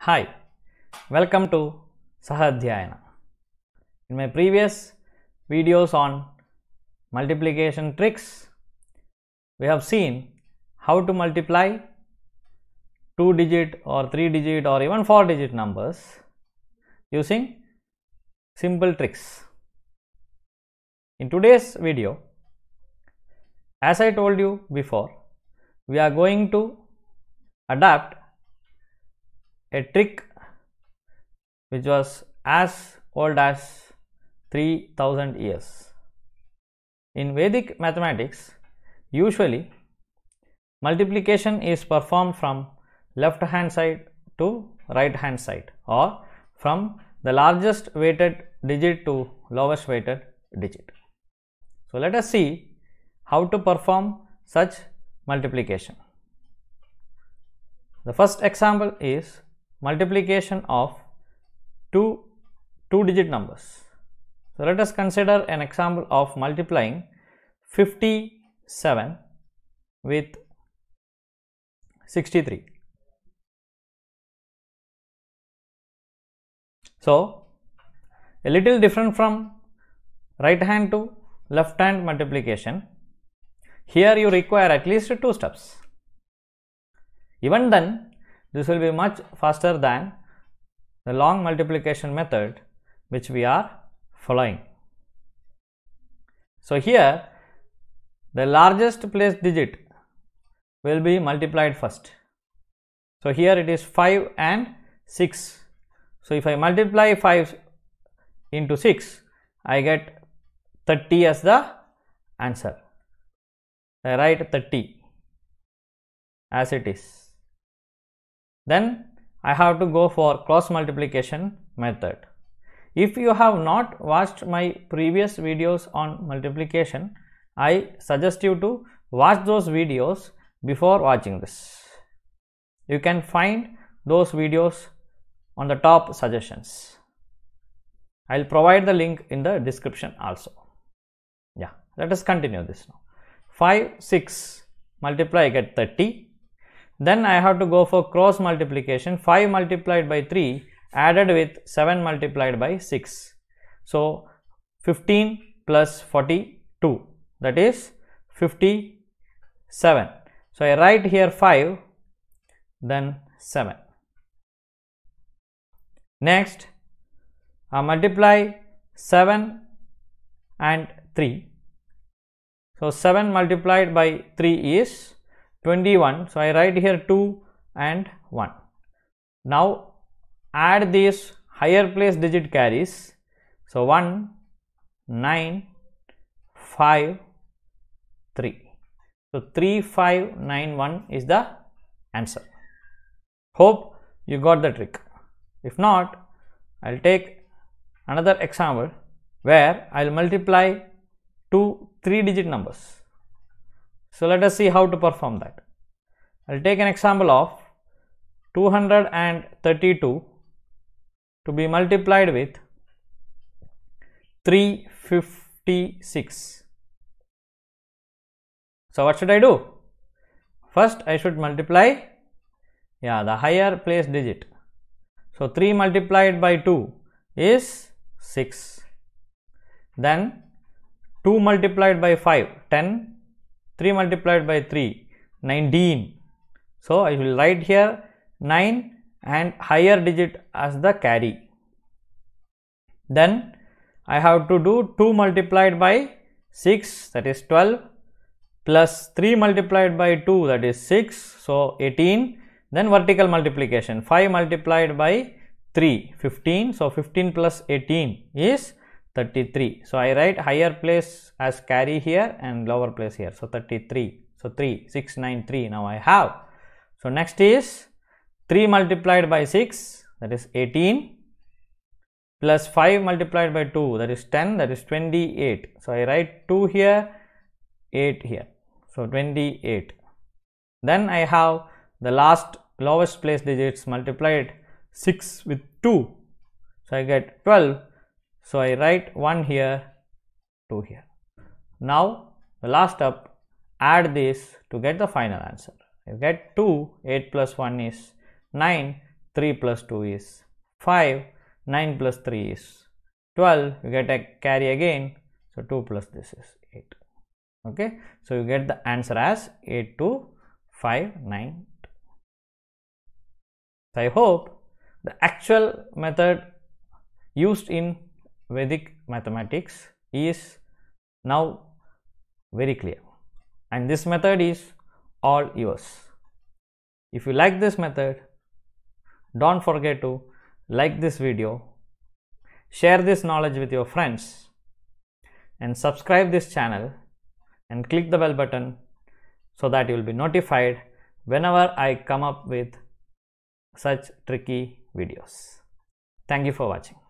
Hi, welcome to Sahadhyayana. In my previous videos on multiplication tricks, we have seen how to multiply two digit or three digit or even four digit numbers using simple tricks. In today's video, as I told you before, we are going to adapt a trick which was as old as 3000 years. In Vedic mathematics, usually multiplication is performed from left hand side to right hand side or from the largest weighted digit to lowest weighted digit. So, let us see how to perform such multiplication. The first example is multiplication of two two digit numbers. So, let us consider an example of multiplying 57 with 63. So, a little different from right hand to left hand multiplication, here you require at least two steps. Even then, this will be much faster than the long multiplication method which we are following. So, here the largest place digit will be multiplied first. So, here it is 5 and 6. So, if I multiply 5 into 6, I get 30 as the answer I write 30 as it is then I have to go for cross multiplication method if you have not watched my previous videos on multiplication I suggest you to watch those videos before watching this you can find those videos on the top suggestions. I will provide the link in the description also. Let us continue this now. 5, 6 multiply I get 30. Then I have to go for cross multiplication 5 multiplied by 3 added with 7 multiplied by 6. So 15 plus 42 that is 57. So I write here 5 then 7. Next I multiply 7 and 3 so, 7 multiplied by 3 is 21. So, I write here 2 and 1. Now, add these higher place digit carries. So, 1, 9, 5, 3. So, 3591 is the answer. Hope you got the trick. If not, I will take another example where I will multiply 2 three digit numbers. So let us see how to perform that. I'll take an example of 232 to be multiplied with 356. So what should I do? First I should multiply yeah the higher place digit. So 3 multiplied by 2 is 6. Then 2 multiplied by 5 10 3 multiplied by 3 19 so I will write here 9 and higher digit as the carry then I have to do 2 multiplied by 6 that is 12 plus 3 multiplied by 2 that is 6 so 18 then vertical multiplication 5 multiplied by 3 15 so 15 plus 18 is 33 so i write higher place as carry here and lower place here so 33 so 3 6 9 3 now i have so next is 3 multiplied by 6 that is 18 plus 5 multiplied by 2 that is 10 that is 28 so i write 2 here 8 here so 28 then i have the last lowest place digits multiplied 6 with 2 so i get 12 so, I write 1 here, 2 here. Now, the last step add this to get the final answer. You get 2, 8 plus 1 is 9, 3 plus 2 is 5, 9 plus 3 is 12, you get a carry again, so 2 plus this is 8. Okay, so you get the answer as 8 to 5, 9. So I hope the actual method used in Vedic mathematics is now very clear and this method is all yours. If you like this method, don't forget to like this video, share this knowledge with your friends and subscribe this channel and click the bell button so that you will be notified whenever I come up with such tricky videos. Thank you for watching.